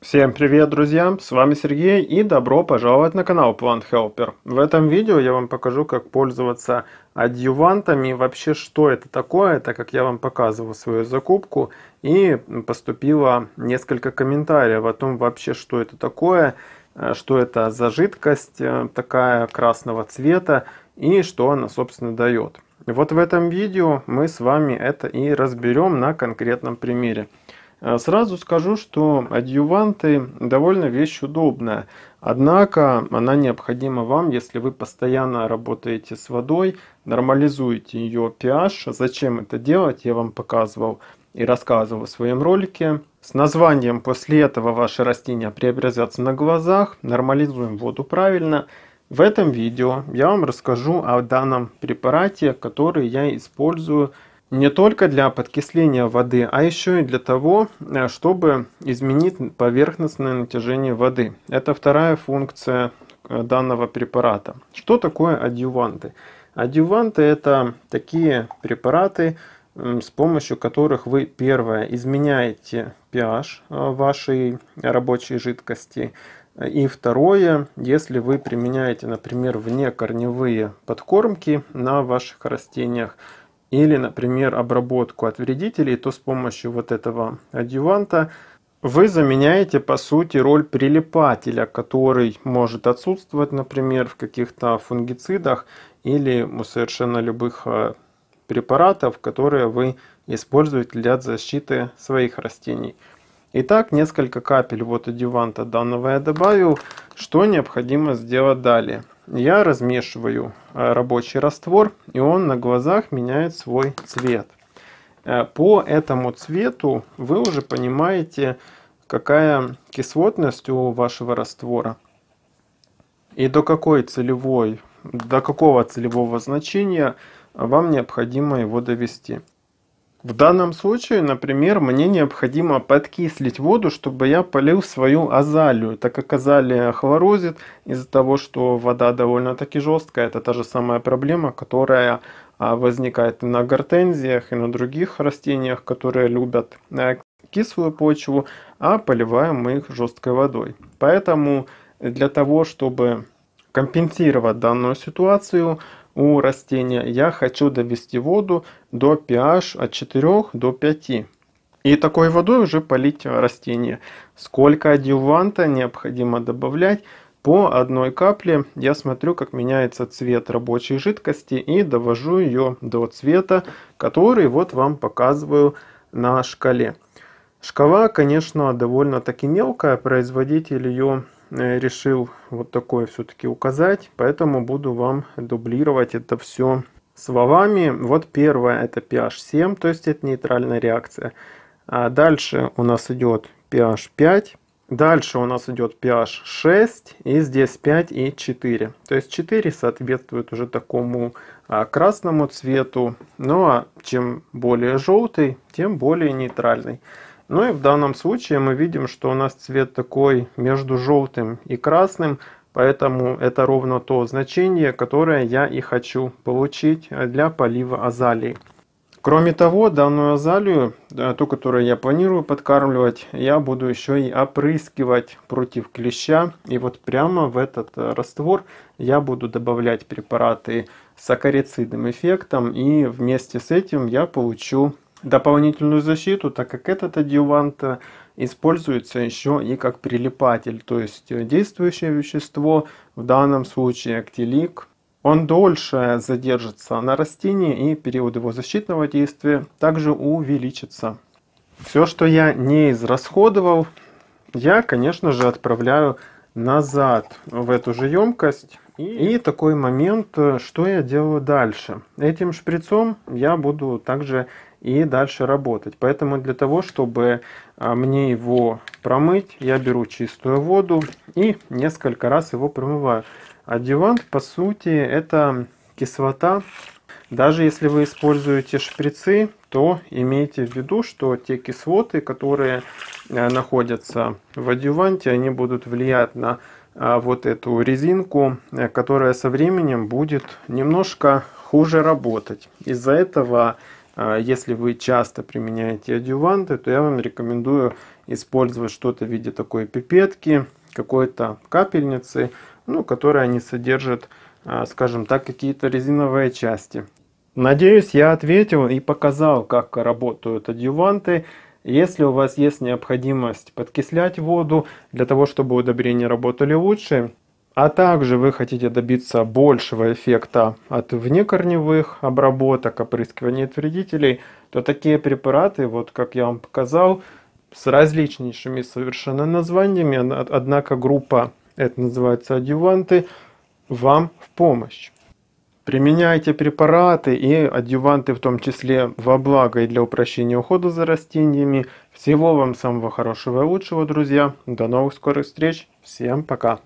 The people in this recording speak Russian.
Всем привет, друзья! С вами Сергей и добро пожаловать на канал Plant Helper. В этом видео я вам покажу, как пользоваться адъювантами, вообще что это такое, так как я вам показывал свою закупку и поступило несколько комментариев о том вообще, что это такое, э, что это за жидкость э, такая красного цвета и что она собственно дает. Вот в этом видео мы с вами это и разберем на конкретном примере. Э, сразу скажу, что адъюванты довольно вещь удобная, однако она необходима вам, если вы постоянно работаете с водой, нормализуете ее pH. Зачем это делать, я вам показывал и рассказывал в своем ролике. С названием после этого ваши растения преобразятся на глазах, нормализуем воду правильно. В этом видео я вам расскажу о данном препарате, который я использую не только для подкисления воды, а еще и для того, э, чтобы изменить поверхностное натяжение воды. Это вторая функция э, данного препарата. Что такое адъюванты? Адъюванты это такие препараты, с помощью которых вы, первое, изменяете pH э, вашей рабочей жидкости, и второе, если вы применяете, например, внекорневые подкормки на ваших растениях, или, например, обработку от вредителей, то с помощью вот этого адюванта вы заменяете, по сути, роль прилипателя, который может отсутствовать, например, в каких-то фунгицидах или у совершенно любых э, препаратов, которые вы используете для защиты своих растений. Итак, несколько капель вот адюванта данного я добавил. Что необходимо сделать далее? я размешиваю э, рабочий раствор, и он на глазах меняет свой цвет. Э, по этому цвету вы уже понимаете, какая кислотность у вашего раствора и до какой целевой, до какого целевого значения вам необходимо его довести. В данном случае, например, мне необходимо подкислить воду, чтобы я полил свою азалию, так как азалия хлорозит из-за того, что вода довольно-таки жесткая. Это та же самая проблема, которая а, возникает и на гортензиях, и на других растениях, которые любят э, кислую почву, а поливаем мы их жесткой водой. Поэтому для того, чтобы компенсировать данную ситуацию, у растения, я хочу довести воду до pH от 4 до 5. И такой водой уже полить растение. Сколько адюванта необходимо добавлять? По одной капле я смотрю, как меняется цвет рабочей жидкости и довожу ее до цвета, который вот вам показываю на шкале. Шкала, конечно, довольно-таки мелкая, производитель ее Э, решил вот такое все-таки указать, поэтому буду вам дублировать это все словами. Вот первое это pH 7, то есть это нейтральная реакция. А дальше у нас идет pH 5, дальше у нас идет pH 6 и здесь 5 и 4. То есть 4 соответствует уже такому а, красному цвету, ну а чем более желтый, тем более нейтральный. Ну и в данном случае мы видим, что у нас цвет такой между желтым и красным, поэтому это ровно то значение, которое я и хочу получить для полива азалии. Кроме того, данную азалию, э, ту, которую я планирую подкармливать, я буду еще и опрыскивать против клеща. И вот прямо в этот э, раствор я буду добавлять препараты с акарицидным эффектом. И вместе с этим я получу дополнительную защиту, так как этот адъювант э, используется еще и как прилипатель, то есть э, действующее вещество, в данном случае актилик, он дольше задержится на растении и период его защитного действия также увеличится. Все, что я не израсходовал, я, конечно же, отправляю назад в эту же емкость. И такой момент, э, что я делаю дальше. Этим шприцом я буду также и дальше работать. Поэтому для того, чтобы а, мне его промыть, я беру чистую воду и несколько раз его промываю. А по сути, это кислота. Даже если вы используете шприцы, то имейте в виду, что те кислоты, которые э, находятся в адюванте, они будут влиять на а, вот эту резинку, э, которая со временем будет немножко хуже работать. Из-за этого а если вы часто применяете адюванты, то я вам рекомендую использовать что-то в виде такой пипетки, какой-то капельницы, ну, которая не содержит, а, скажем так, какие-то резиновые части. Надеюсь, я ответил и показал, как работают адюванты. Если у вас есть необходимость подкислять воду для того, чтобы удобрения работали лучше, а также вы хотите добиться большего эффекта от внекорневых обработок, опрыскивания от вредителей, то такие препараты, вот как я вам показал, с различнейшими совершенно названиями, однако группа, это называется адюванты, вам в помощь. Применяйте препараты и адюванты в том числе во благо и для упрощения ухода за растениями. Всего вам самого хорошего и лучшего, друзья. До новых скорых встреч. Всем пока.